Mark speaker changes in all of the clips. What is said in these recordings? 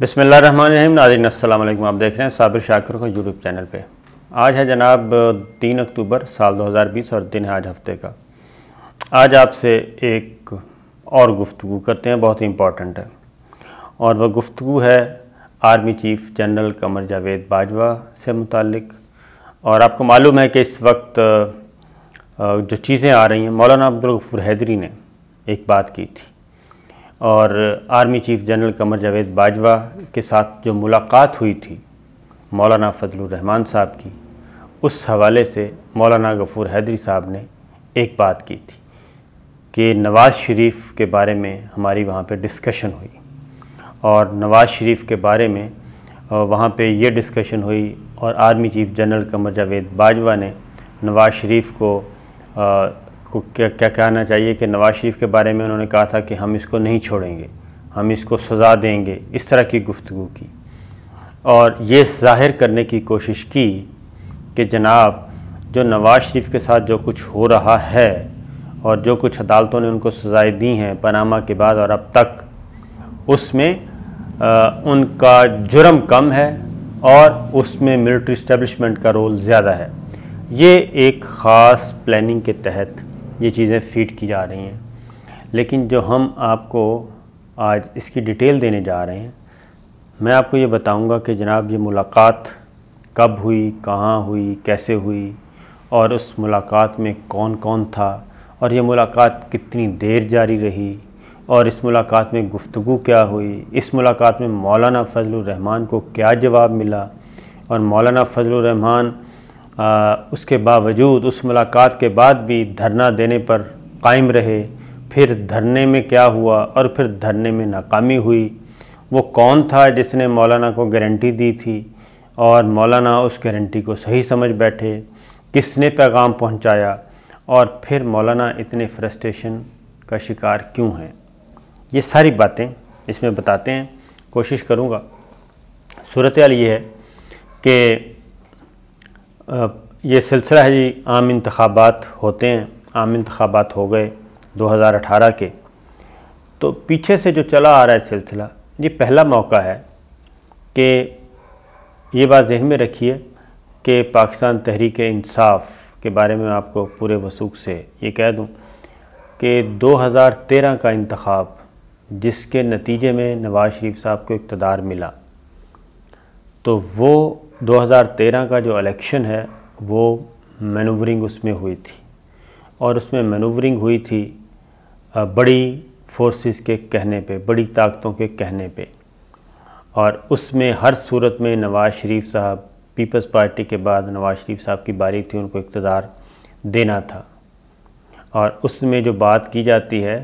Speaker 1: बसमिल रहीम नाजिन असलम आप देख रहे हैं साबिर शाकर का यूट्यूब चैनल पे आज है जनाब तीन अक्टूबर साल 2020 और दिन है आज हफ्ते का आज आपसे एक और गुफ्तु करते हैं बहुत ही इम्पॉर्टेंट है और वह गुफ्तु है army chief general Qamar Javed Bajwa से मुतक और आपको मालूम है कि इस वक्त जो चीज़ें आ रही हैं मौलाना अब्दुल गफूर हैदरी ने एक बात की थी और army chief general Qamar Javed Bajwa के साथ जो मुलाकात हुई थी मौलाना फजलरहमान साहब की उस हवाले से मौलाना गफ़ूर हैदरी साहब ने एक बात की थी कि नवाज़ शरीफ के बारे में हमारी वहाँ पे डिस्कशन हुई और नवाज़ शरीफ के बारे में वहाँ पे ये डिस्कशन हुई और army chief general Qamar Javed Bajwa ने नवाज़ शरीफ को को क्या क्या कहना चाहिए कि नवाज़ शरीफ के बारे में उन्होंने कहा था कि हम इसको नहीं छोड़ेंगे हम इसको सज़ा देंगे इस तरह की गुफ्तु की और ये जाहिर करने की कोशिश की कि जनाब जो नवाज़ शरीफ के साथ जो कुछ हो रहा है और जो कुछ अदालतों ने उनको सज़ाएँ दी हैं पनामा के बाद और अब तक उसमें आ, उनका जुर्म कम है और उसमें मिलिट्री इस्टेबलिशमेंट का रोल ज़्यादा है ये एक ख़ास प्लानिंग के तहत ये चीज़ें फीड की जा रही हैं लेकिन जो हम आपको आज इसकी डिटेल देने जा रहे हैं मैं आपको ये बताऊंगा कि जनाब ये मुलाकात कब हुई कहाँ हुई कैसे हुई और उस मुलाकात में कौन कौन था और ये मुलाकात कितनी देर जारी रही और इस मुलाकात में गुफ्तु क्या हुई इस मुलाकात में मौलाना फजल रहमान को क्या जवाब मिला और मौलाना फजल रहमान आ, उसके बावजूद उस मुलाकात के बाद भी धरना देने पर कायम रहे फिर धरने में क्या हुआ और फिर धरने में नाकामी हुई वो कौन था जिसने मौलाना को गारंटी दी थी और मौलाना उस गारंटी को सही समझ बैठे किसने पैगाम पहुंचाया और फिर मौलाना इतने फ्रस्ट्रेशन का शिकार क्यों हैं ये सारी बातें इसमें बताते हैं कोशिश करूँगा सूरत ये है कि ये सिलसिला है जी आम इंतबात होते हैं आम इंतबात हो गए 2018 के तो पीछे से जो चला आ रहा है सिलसिला ये पहला मौका है कि ये बात जहन में रखिए कि पाकिस्तान तहरीक इंसाफ के बारे में आपको पूरे वसूख से ये कह दूं कि 2013 का इंतखब जिसके नतीजे में नवाज़ शरीफ साहब को इकतदार मिला तो वो 2013 का जो इलेक्शन है वो मैनूवरिंग उसमें हुई थी और उसमें मैनूवरिंग हुई थी बड़ी फोर्सेस के कहने पे बड़ी ताकतों के कहने पे और उसमें हर सूरत में नवाज़ शरीफ साहब पीपल्स पार्टी के बाद नवाज़ शरीफ साहब की बारी थी उनको इकतदार देना था और उसमें जो बात की जाती है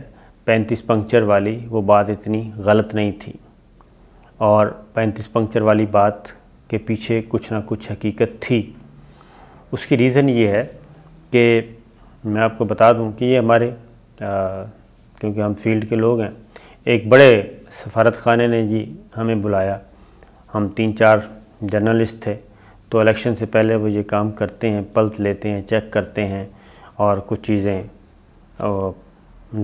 Speaker 1: पैंतीस पंक्चर वाली वो बात इतनी गलत नहीं थी और पैंतीस पंक्चर वाली बात के पीछे कुछ ना कुछ हकीकत थी उसकी रीज़न ये है कि मैं आपको बता दूं कि ये हमारे आ, क्योंकि हम फील्ड के लोग हैं एक बड़े सफारत खाने ने जी हमें बुलाया हम तीन चार जर्नलिस्ट थे तो इलेक्शन से पहले वो ये काम करते हैं पल्स लेते हैं चेक करते हैं और कुछ चीज़ें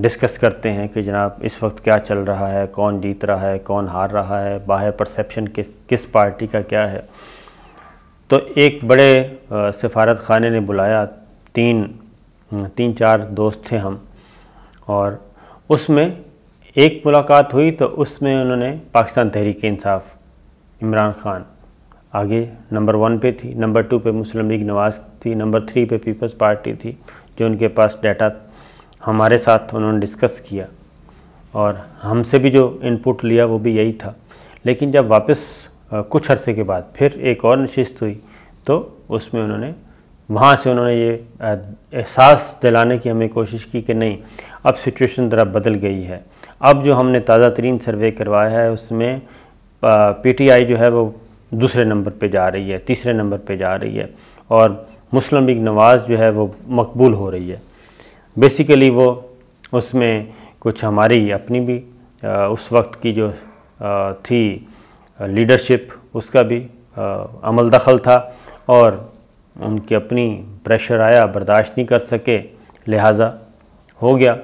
Speaker 1: डिस्कस करते हैं कि जनाब इस वक्त क्या चल रहा है कौन जीत रहा है कौन हार रहा है बाहर परसेप्शन किस किस पार्टी का क्या है तो एक बड़े सफारत खाने ने बुलाया तीन तीन चार दोस्त थे हम और उसमें एक मुलाकात हुई तो उसमें उन्होंने पाकिस्तान तहरीक इंसाफ इमरान ख़ान आगे नंबर वन पे थी नंबर टू पे मुस्लिम लीग नवाज़ थी नंबर थ्री पे पीपल्स पार्टी थी जो उनके पास डाटा हमारे साथ उन्होंने डिस्कस किया और हमसे भी जो इनपुट लिया वो भी यही था लेकिन जब वापस कुछ अरसे के बाद फिर एक और नशिस्त हुई तो उसमें उन्होंने वहाँ से उन्होंने ये एहसास दिलाने की हमें कोशिश की कि नहीं अब सिचुएशन ज़रा बदल गई है अब जो हमने ताज़ा तरीन सर्वे करवाया है उसमें पीटीआई जो है वो दूसरे नंबर पे जा रही है तीसरे नंबर पे जा रही है और मुस्लिम लीग नवाज़ जो है वो मकबूल हो रही है बेसिकली वो उसमें कुछ हमारी अपनी भी उस वक्त की जो थी लीडरशिप उसका भी अमल दखल था और उनकी अपनी प्रेशर आया बर्दाश्त नहीं कर सके लिहाजा हो गया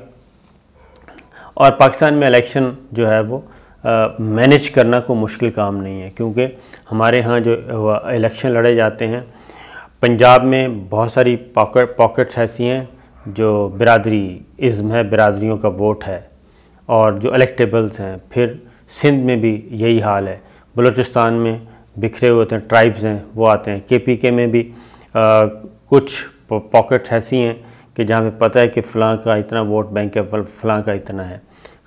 Speaker 1: और पाकिस्तान में इलेक्शन जो है वो मैनेज करना कोई मुश्किल काम नहीं है क्योंकि हमारे यहाँ जो इलेक्शन लड़े जाते हैं पंजाब में बहुत सारी पॉकेट पॉकेट्स ऐसी हैं जो बिरादरी इज़्म है बिरादरियों का वोट है और जो इलेक्टेबल्स हैं फिर सिंध में भी यही हाल है बलूचिस्तान में बिखरे हुए होते हैं ट्राइब्स हैं वो आते हैं के पी के में भी आ, कुछ पॉकेट्स ऐसी हैं कि जहाँ पे पता है कि फ़लाँ का इतना वोट बैंक है फ़लाँ का इतना है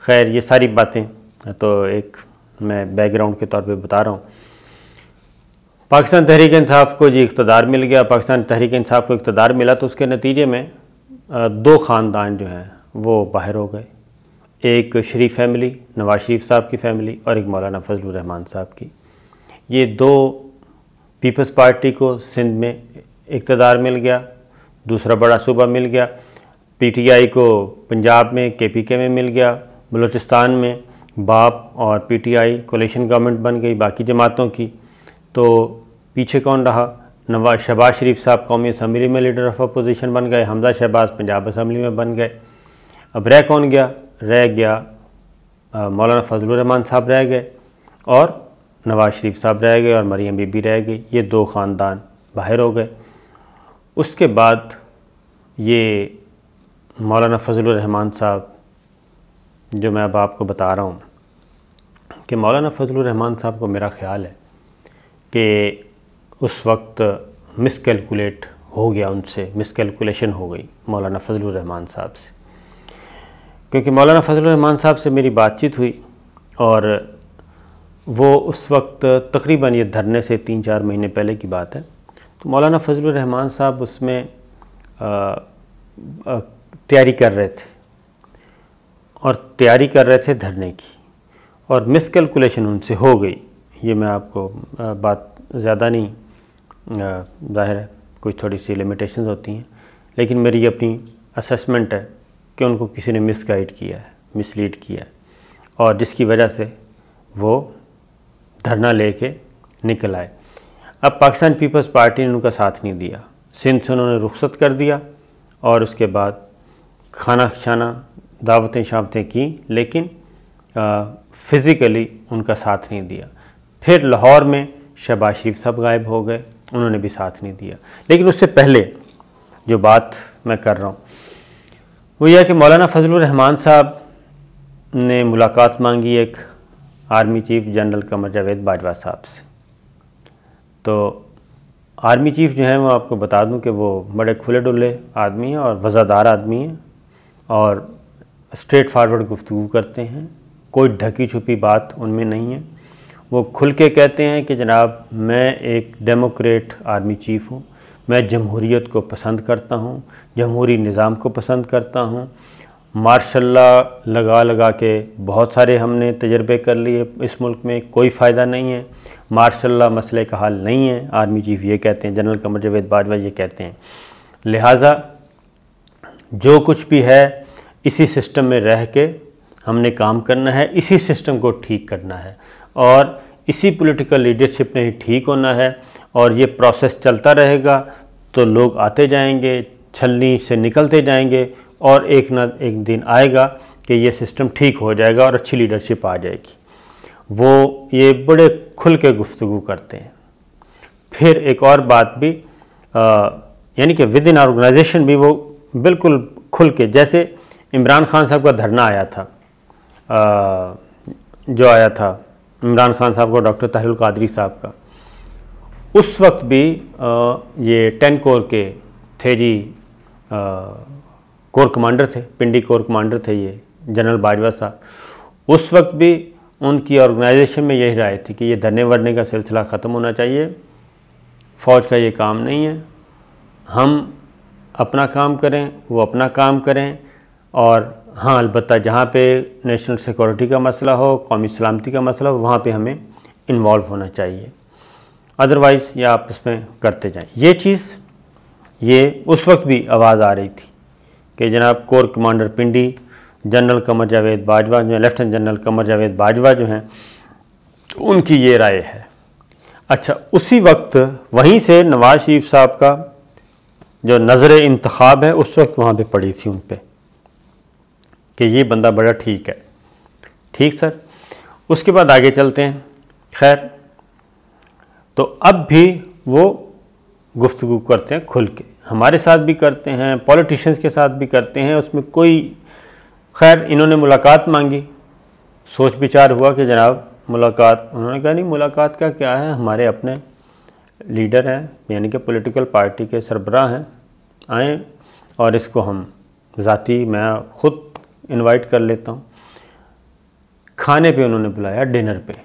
Speaker 1: खैर ये सारी बातें तो एक मैं बैकग्राउंड के तौर पे बता रहा हूँ पाकिस्तान तहरीक इंसाफ को जी इकतदार मिल गया पाकिस्तान तहरीक इंसाफ को इकतदार मिला तो उसके नतीजे में दो ख़ानदान जो हैं वो बाहर हो गए एक शरीफ फैमिली नवाज शरीफ साहब की फैमिली और एक मौलाना फजल रहमान साहब की ये दो पीपल्स पार्टी को सिंध में इकतदार मिल गया दूसरा बड़ा सूबा मिल गया पीटीआई को पंजाब में केपीके में मिल गया बलूचिस्तान में बाप और पीटीआई कोलेशन गवर्नमेंट बन गई बाकी जमातों की तो पीछे कौन रहा नवाज शहबाज शरीफ साहब कौमी असम्बली में लीडर ऑफ अपोजिशन बन गए हमजा शहबाज पंजाब असम्बली में बन गए अब रह कौन गया रह गया मौलाना फजलरहमान साहब रह गए और नवाज शरीफ साहब रह गए और मरियम बीबी रह गई ये दो ख़ानदान बाहर हो गए उसके बाद ये मौलाना फजलरहमान साहब जो मैं अब आपको बता रहा हूँ कि मौलाना फजलरहमान साहब को मेरा ख्याल है कि उस वक्त मिसकेलकुलेट हो गया उनसे मिसकेलकुलेशन हो गई मौलाना फजलरहमान साहब से क्योंकि मौलाना फजलरहमान साहब से मेरी बातचीत हुई और वो उस वक्त तकरीबन ये धरने से तीन चार महीने पहले की बात है तो मौलाना फजलरहमान साहब उसमें तैयारी कर रहे थे और तैयारी कर रहे थे धरने की और मिसकेलकुलेशन उनसे हो गई ये मैं आपको बात ज़्यादा नहीं ज़ाहिर है कुछ थोड़ी सी लिमिटेशंस होती हैं लेकिन मेरी अपनी असेसमेंट है कि उनको किसी ने मिसगाइड किया है मिसलीड किया है और जिसकी वजह से वो धरना लेके निकल आए अब पाकिस्तान पीपल्स पार्टी ने उनका साथ नहीं दिया सिंध से उन्होंने रुखसत कर दिया और उसके बाद खाना खाना दावतें शावतें की लेकिन फ़िज़िकली उनका साथ नहीं दिया फिर लाहौर में शहबाज शरीफ साहब गायब हो गए उन्होंने भी साथ नहीं दिया लेकिन उससे पहले जो बात मैं कर रहा हूँ वो यह कि मौलाना फजलरहमान साहब ने मुलाकात मांगी एक army chief general Qamar Javed Bajwa साहब से तो आर्मी चीफ जो है वो आपको बता दूं कि वो बड़े खुले डुले आदमी हैं और वज़ादार आदमी हैं और स्ट्रेट फारवर्ड गुफ्तु करते हैं कोई ढकी छुपी बात उनमें नहीं है वो खुल के कहते हैं कि जनाब मैं एक डेमोक्रेट आर्मी चीफ़ हूँ मैं जमहूरीत को पसंद करता हूँ जमहूरी निज़ाम को पसंद करता हूँ मार्शल्ला लगा लगा के बहुत सारे हमने तजर्बे कर लिए इस मुल्क में कोई फ़ायदा नहीं है मार्शल्ला मसले का हल नहीं है आर्मी चीफ़ ये कहते हैं जनरल कमर जवेद बाजवा ये कहते हैं लिहाजा जो कुछ भी है इसी सिस्टम में रह के हमने काम करना है इसी सिस्टम को ठीक करना है और इसी पॉलिटिकल लीडरशिप ने ही ठीक होना है और ये प्रोसेस चलता रहेगा तो लोग आते जाएंगे छलनी से निकलते जाएंगे और एक ना एक दिन आएगा कि ये सिस्टम ठीक हो जाएगा और अच्छी लीडरशिप आ जाएगी वो ये बड़े खुल के गुफ्तु करते हैं फिर एक और बात भी यानी कि विद इन ऑर्गेनाइजेशन भी वो बिल्कुल खुल के जैसे इमरान खान साहब का धरना आया था आ, जो आया था इमरान खान साहब का डॉक्टर ताहिल कादरी साहब का उस वक्त भी ये टेन कोर के थे जी कोर कमांडर थे पिंडी कोर कमांडर थे ये जनरल बाजवा साहब उस वक्त भी उनकी ऑर्गेनाइजेशन में यही राय थी कि ये धरने वरने का सिलसिला ख़त्म होना चाहिए फ़ौज का ये काम नहीं है हम अपना काम करें वो अपना काम करें और हाँ अलबत् जहाँ पे नेशनल सिक्योरिटी का मसला हो कौमी सलामती का मसला हो वहाँ पर हमें इन्वॉल्व होना चाहिए अदरवाइज़ ये आप इसमें करते जाएँ ये चीज़ ये उस वक्त भी आवाज़ आ रही थी कि जनाब corps commander Pindi general Qamar Javed Bajwa जो है लेफ्टिनेंट जनरल कमर जावेद बाजवा जो हैं उनकी ये राय है अच्छा उसी वक्त वहीं से नवाज शरीफ साहब का जो नज़र इंतखब है उस वक्त वहाँ पर पड़ी थी उन पर कि ये बंदा बड़ा ठीक है ठीक सर उसके बाद आगे चलते हैं खैर तो अब भी वो गुफ्तु करते हैं खुल के हमारे साथ भी करते हैं पॉलिटिशियंस के साथ भी करते हैं उसमें कोई खैर इन्होंने मुलाकात मांगी सोच विचार हुआ कि जनाब मुलाकात उन्होंने कहा नहीं मुलाकात का क्या है हमारे अपने लीडर हैं यानी कि पॉलिटिकल पार्टी के सरबराह हैं आए और इसको हम ज़ाती मैं ख़ुद इनवाइट कर लेता हूँ खाने पे उन्होंने बुलाया डिनर पे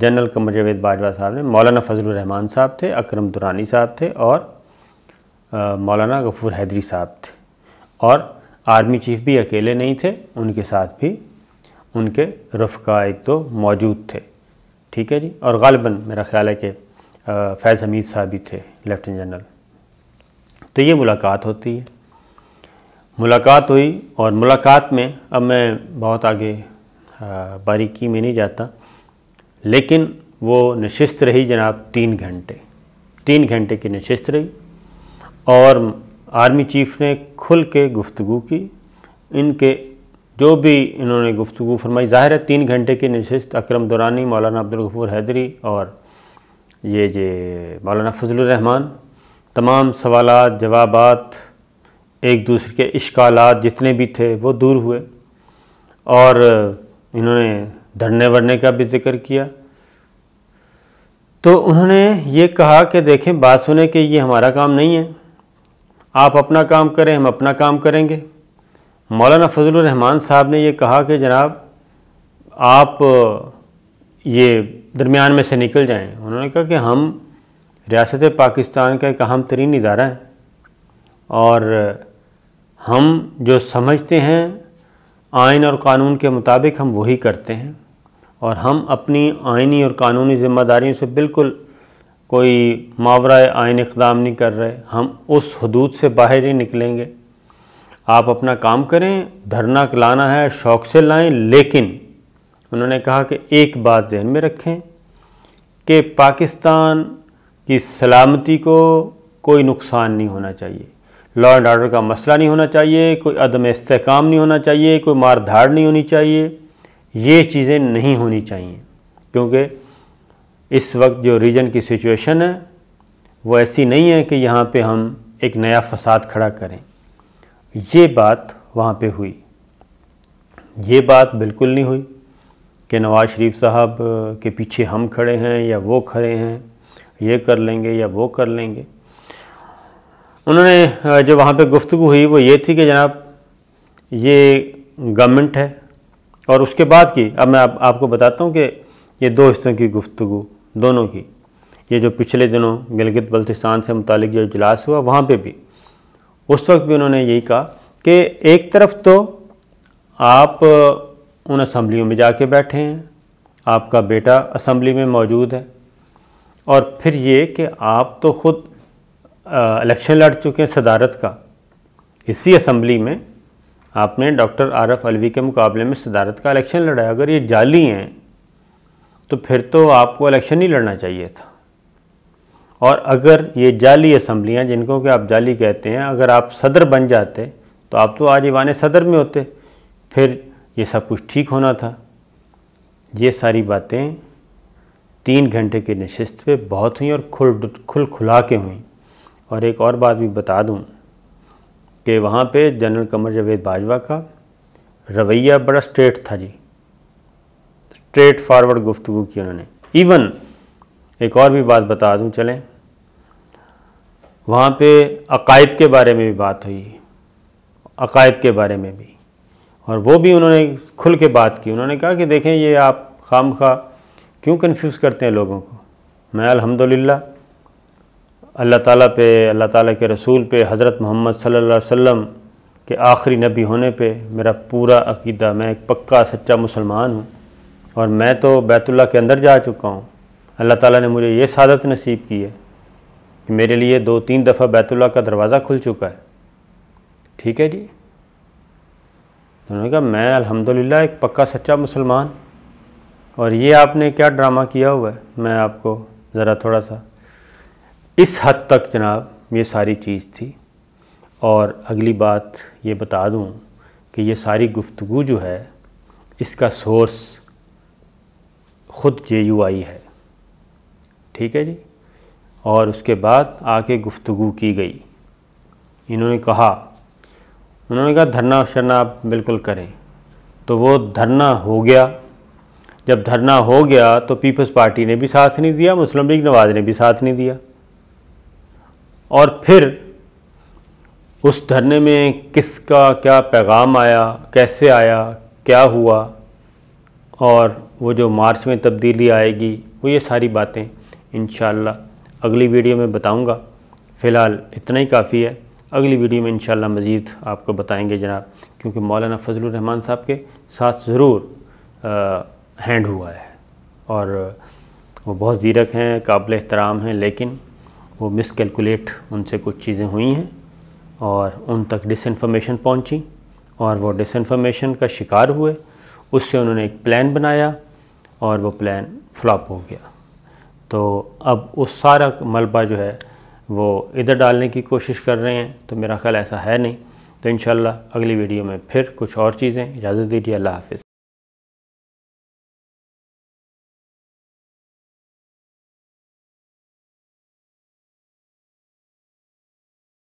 Speaker 1: जनरल कमर जवेद बाजवा साहब ने मौलाना फजल रहमान साहब थे अकरम दुरानी साहब थे और मौलाना गफूर हैदरी साहब थे और आर्मी चीफ भी अकेले नहीं थे उनके साथ भी उनके रफका एक तो मौजूद थे ठीक है जी और गालबन मेरा ख्याल है कि फैज़ हमीद साहब भी थे लेफ्टिनेंट जनरल तो ये मुलाकात होती है मुलाकात हुई और मुलाकात में अब मैं बहुत आगे बारीकी में नहीं जाता लेकिन वो नशिस्त रही जनाब तीन घंटे तीन घंटे की नशिस्त रही और आर्मी चीफ़ ने खुल के गुफ्तु की इनके जो भी इन्होंने गुफ्तु फरमाई ज़ाहिर है तीन घंटे की नशस्त अक्रम दुरानी मौलाना अब्दुलगफूर हैदरी और ये जे मौलाना फजलरहमान तमाम सवाल जवाबात एक दूसरे के इश्कालात जितने भी थे वो दूर हुए और इन्होंने धरने वरने का भी जिक्र किया तो उन्होंने ये कहा कि देखें बात सुने कि ये हमारा काम नहीं है आप अपना काम करें हम अपना काम करेंगे मौलाना फजल रहमान साहब ने ये कहा कि जनाब आप ये दरमियान में से निकल जाएं उन्होंने कहा कि हम रियासत पाकिस्तान का एक अहम तरीन इदारा है और हम जो समझते हैं आयन और कानून के मुताबिक हम वही करते हैं और हम अपनी आइनी और कानूनी ज़िम्मेदारियों से बिल्कुल कोई मावरा आयन इकदाम नहीं कर रहे हम उस हदूद से बाहर ही निकलेंगे आप अपना काम करें धरना लाना है शौक़ से लाएं लेकिन उन्होंने कहा कि एक बात जहन में रखें कि पाकिस्तान की सलामती को कोई नुकसान नहीं होना चाहिए लॉ एंड आर्डर का मसला नहीं होना चाहिए कोई अदम इसकाम नहीं होना चाहिए कोई मार धाड़ नहीं होनी चाहिए ये चीज़ें नहीं होनी चाहिए क्योंकि इस वक्त जो रीजन की सिचुएशन है वो ऐसी नहीं है कि यहाँ पे हम एक नया फसाद खड़ा करें ये बात वहाँ पे हुई ये बात बिल्कुल नहीं हुई कि नवाज़ शरीफ साहब के पीछे हम खड़े हैं या वो खड़े हैं ये कर लेंगे या वो कर लेंगे उन्होंने जो वहाँ पे गुफ्तु हुई वो ये थी कि जनाब ये गवर्नमेंट है और उसके बाद की अब मैं आप, आपको बताता हूँ कि ये दो हिस्सों की गुफ्तु दोनों की ये जो पिछले दिनों गिलगित बल्तिस्तान से मुतलिक जो इजलास हुआ वहाँ पे भी उस वक्त भी उन्होंने यही कहा कि एक तरफ तो आप उन असम्बलियों में जाके बैठे हैं आपका बेटा असम्बली में मौजूद है और फिर ये कि आप तो ख़ुद इलेक्शन लड़ चुके हैं सदारत का इसी असम्बली में आपने डॉक्टर आरफ अलवी के मुकाबले में सदारत का इलेक्शन लड़ाया अगर ये जाली हैं तो फिर तो आपको इलेक्शन ही लड़ना चाहिए था और अगर ये जाली असम्बलियाँ जिनको कि आप जाली कहते हैं अगर आप सदर बन जाते तो आप तो आज ईवान सदर में होते फिर ये सब कुछ ठीक होना था ये सारी बातें तीन घंटे की नशस्त पे बहुत हुई और खुल खुल खुला के हुई और एक और बात भी बता दूं कि वहाँ पे जनरल कमर जावेद बाजवा का रवैया बड़ा स्ट्रेट था जी स्ट्रेट फारवर्ड गुफ्तु की उन्होंने इवन एक और भी बात बता दूं चलें वहाँ पे अकायद के बारे में भी बात हुई अकायद के बारे में भी और वो भी उन्होंने खुल के बात की उन्होंने कहा कि देखें ये आप खाम खा क्यों कन्फ्यूज़ करते हैं लोगों को मैं अलहमदिल्ला अल्लाह ताला पे अल्लाह ताला के रसूल पे हज़रत मोहम्मद सल्लल्लाहु अलैहि वसल्लम के आखिरी नबी होने पे मेरा पूरा अकीदा मैं एक पक्का सच्चा मुसलमान हूँ और मैं तो बैतुल्ला के अंदर जा चुका हूँ अल्लाह ताला ने मुझे ये सादत नसीब की है कि मेरे लिए दो तीन दफ़ा बैतुल्ला का दरवाज़ा खुल चुका है ठीक है जी तो उन्होंने कहा मैं अल्हम्दुलिल्लाह एक पक्का सच्चा मुसलमान और ये आपने क्या ड्रामा किया हुआ है मैं आपको ज़रा थोड़ा सा इस हद तक जनाब ये सारी चीज़ थी और अगली बात ये बता दूँ कि ये सारी गुफ्तु जो है इसका सोर्स ख़ुद जे यू आई है ठीक है जी और उसके बाद आके गुफ्तु की गई इन्होंने कहा उन्होंने कहा धरना शरना आप बिल्कुल करें तो वो धरना हो गया जब धरना हो गया तो पीपल्स पार्टी ने भी साथ नहीं दिया मुस्लिम लीग नवाज ने भी साथ नहीं दिया और फिर उस धरने में किसका क्या पैगाम आया कैसे आया क्या हुआ और वो जो मार्च में तब्दीली आएगी वो ये सारी बातें इन अगली वीडियो में बताऊंगा फ़िलहाल इतना ही काफ़ी है अगली वीडियो में इन मज़ीद आपको बताएंगे जनाब क्योंकि मौलाना फजल रहमान साहब के साथ ज़रूर हैंड हुआ है और वो बहुत ज़ीरक हैं काबिल एहतराम हैं लेकिन वो मिसकैलकुलेट उनसे कुछ चीज़ें हुई हैं और उन तक डिसइंफॉर्मेशन पहुंची और वो डिसइंफॉर्मेशन का शिकार हुए उससे उन्होंने एक प्लान बनाया और वो प्लान फ्लॉप हो गया तो अब उस सारा मलबा जो है वो इधर डालने की कोशिश कर रहे हैं तो मेरा ख्याल ऐसा है नहीं तो इन अगली वीडियो में फिर कुछ और चीज़ें इजाज़त दीजिए अल्लाह हाफिज़